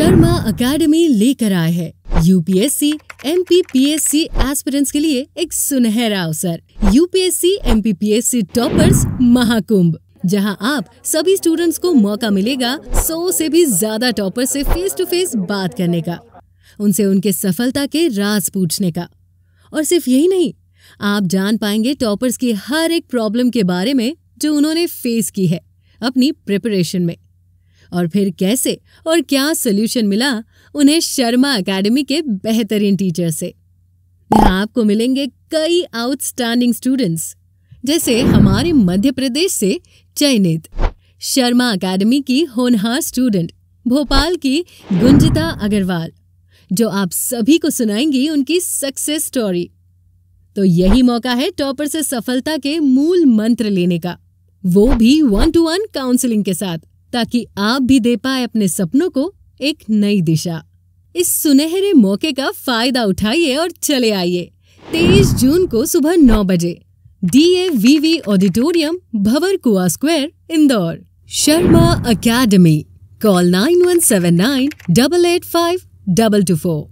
Sharma academy लेकर आए हैं UPSC M P P S C aspirants के लिए एक सुनहरा अवसर UPSC M P P S C toppers Mahakumbh जहां आप सभी स्टूडेंट्स को मौका मिलेगा सौ से भी ज्यादा टॉपर से फेस टू फेस बात करने का उनसे उनके सफलता के राज पूछने का और सिर्फ यही नहीं आप जान पाएंगे टॉपर्स की हर एक प्रॉब्लम के बारे में जो उन्होंने फेस की है अपनी प्रिपरेशन में और फिर कैसे और क्या सोल्यूशन मिला उन्हें शर्मा अकेडमी के बेहतरीन टीचर से यहाँ आपको मिलेंगे कई आउटस्टैंडिंग स्टूडेंट्स जैसे हमारे मध्य प्रदेश से चयनित शर्मा अकेडमी की होनहार स्टूडेंट भोपाल की गुंजिता अग्रवाल जो आप सभी को सुनाएंगी उनकी सक्सेस स्टोरी तो यही मौका है टॉपर से सफलता के मूल मंत्र लेने का वो भी वन टू वन काउंसलिंग के साथ ताकि आप भी दे पाए अपने सपनों को एक नई दिशा इस सुनहरे मौके का फायदा उठाइए और चले आइए तेईस जून को सुबह नौ बजे D A V V auditorium Bhanwar Kuan square Indore Sharma academy call nine one seven nine double eight five double two four